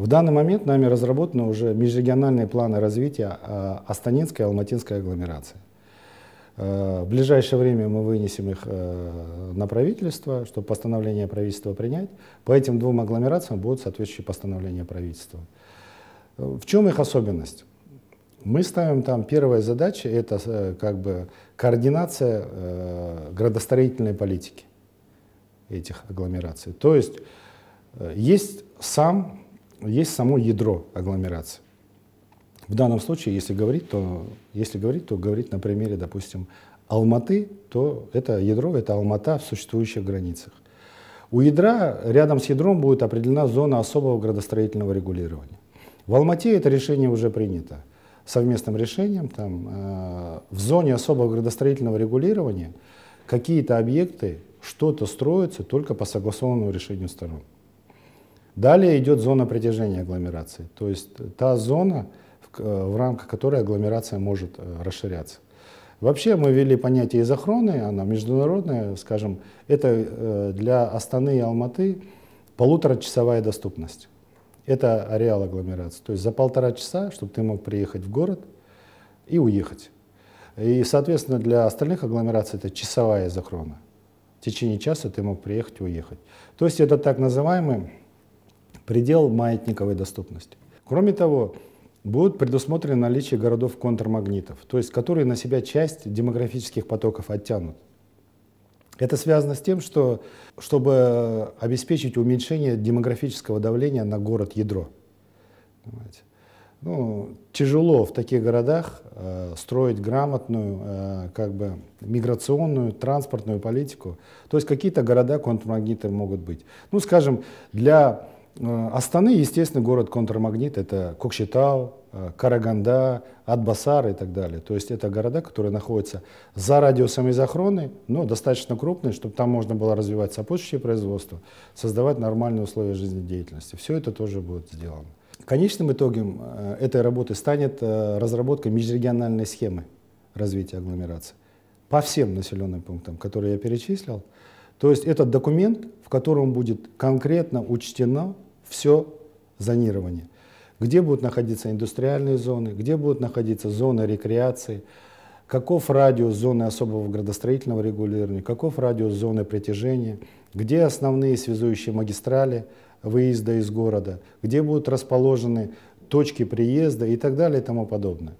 В данный момент нами разработаны уже межрегиональные планы развития э, Астанинской и Алматинской агломерации. Э, в ближайшее время мы вынесем их э, на правительство, чтобы постановление правительства принять. По этим двум агломерациям будут соответствующие постановления правительства. В чем их особенность? Мы ставим там первая задача, это как бы координация градостроительной политики этих агломераций. То есть есть сам есть само ядро агломерации. В данном случае, если говорить, то, если говорить, то говорить на примере, допустим, Алматы, то это ядро, это Алмата в существующих границах. У ядра рядом с ядром будет определена зона особого градостроительного регулирования. В Алмате это решение уже принято совместным решением. Там, э, в зоне особого градостроительного регулирования какие-то объекты, что-то строится только по согласованному решению сторон. Далее идет зона притяжения агломерации, то есть та зона, в, э, в рамках которой агломерация может э, расширяться. Вообще мы ввели понятие изохроны, она международная, скажем, это э, для Астаны и Алматы полуторачасовая доступность. Это ареал агломерации. То есть за полтора часа, чтобы ты мог приехать в город и уехать. И, соответственно, для остальных агломераций это часовая изохрона. В течение часа ты мог приехать и уехать. То есть это так называемый предел маятниковой доступности. Кроме того, будут предусмотрены наличие городов-контрмагнитов, то есть которые на себя часть демографических потоков оттянут. Это связано с тем, что чтобы обеспечить уменьшение демографического давления на город-ядро. Ну, тяжело в таких городах э, строить грамотную, э, как бы миграционную, транспортную политику. То есть какие-то города контрмагниты могут быть. Ну, скажем, для а, а Астаны, естественно, город контрмагнит, это Кокшетау, а, Караганда, Атбасар и так далее. То есть это города, которые находятся за радиусом изохроны, но достаточно крупные, чтобы там можно было развивать сопутствующее производство, создавать нормальные условия жизнедеятельности. Все это тоже будет сделано. Конечным итогом э, этой работы станет э, разработка межрегиональной схемы развития агломерации по всем населенным пунктам, которые я перечислил. То есть этот документ, в котором будет конкретно учтено все зонирование. Где будут находиться индустриальные зоны, где будут находиться зоны рекреации, каков радиус зоны особого градостроительного регулирования, каков радиус зоны притяжения, где основные связующие магистрали выезда из города, где будут расположены точки приезда и так далее и тому подобное.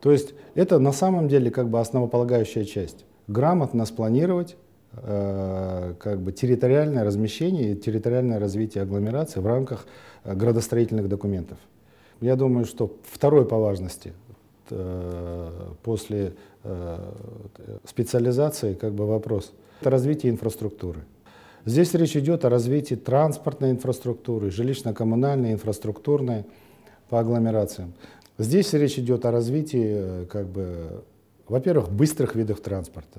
То есть это на самом деле как бы основополагающая часть. Грамотно спланировать, Э, как бы территориальное размещение и территориальное развитие агломерации в рамках э, градостроительных документов. Я думаю, что второй по важности э, после специализации как бы вопрос – это развитие инфраструктуры. Здесь речь идет о развитии транспортной инфраструктуры, жилищно-коммунальной, инфраструктурной по агломерациям. Здесь речь идет о развитии, как бы, во-первых, быстрых видов транспорта.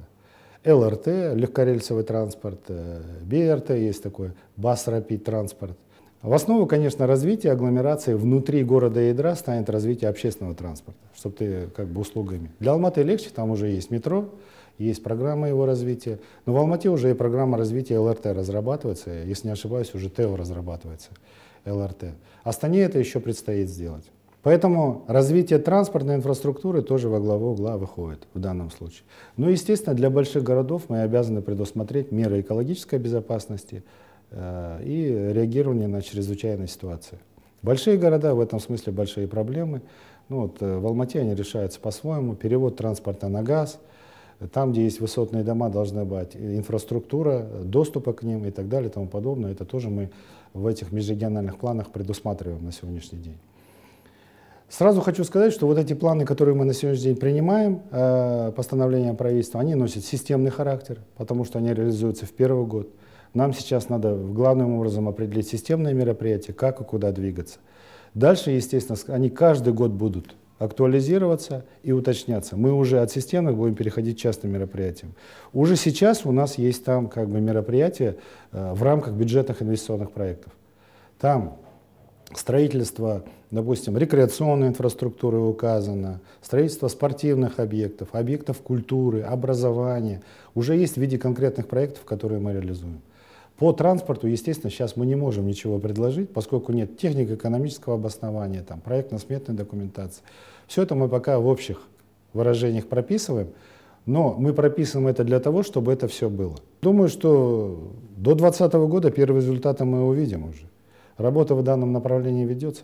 ЛРТ, легкорельсовый транспорт, э, БРТ есть такой, бас-рапид транспорт. В основу, конечно, развития агломерации внутри города ядра станет развитие общественного транспорта, чтобы ты как бы услугами. Для Алматы легче, там уже есть метро, есть программа его развития. Но в Алмате уже и программа развития ЛРТ разрабатывается, если не ошибаюсь, уже ТЭО разрабатывается, ЛРТ. Астане это еще предстоит сделать. Поэтому развитие транспортной инфраструктуры тоже во главу угла выходит в данном случае. Ну естественно, для больших городов мы обязаны предусмотреть меры экологической безопасности э, и реагирование на чрезвычайные ситуации. Большие города в этом смысле большие проблемы. Ну, вот, э, в Алмате они решаются по-своему. Перевод транспорта на газ, там, где есть высотные дома, должна быть инфраструктура, доступа к ним и так далее и тому подобное. Это тоже мы в этих межрегиональных планах предусматриваем на сегодняшний день. Сразу хочу сказать, что вот эти планы, которые мы на сегодняшний день принимаем, э, постановления правительства, они носят системный характер, потому что они реализуются в первый год. Нам сейчас надо главным образом определить системные мероприятия, как и куда двигаться. Дальше, естественно, они каждый год будут актуализироваться и уточняться. Мы уже от системных будем переходить к частным мероприятиям. Уже сейчас у нас есть там как бы мероприятия э, в рамках бюджетных инвестиционных проектов. Там строительство, допустим, рекреационной инфраструктуры указано, строительство спортивных объектов, объектов культуры, образования. Уже есть в виде конкретных проектов, которые мы реализуем. По транспорту, естественно, сейчас мы не можем ничего предложить, поскольку нет технико-экономического обоснования, там, проектно-сметной документации. Все это мы пока в общих выражениях прописываем, но мы прописываем это для того, чтобы это все было. Думаю, что до 2020 года первые результаты мы увидим уже. Работа в данном направлении ведется.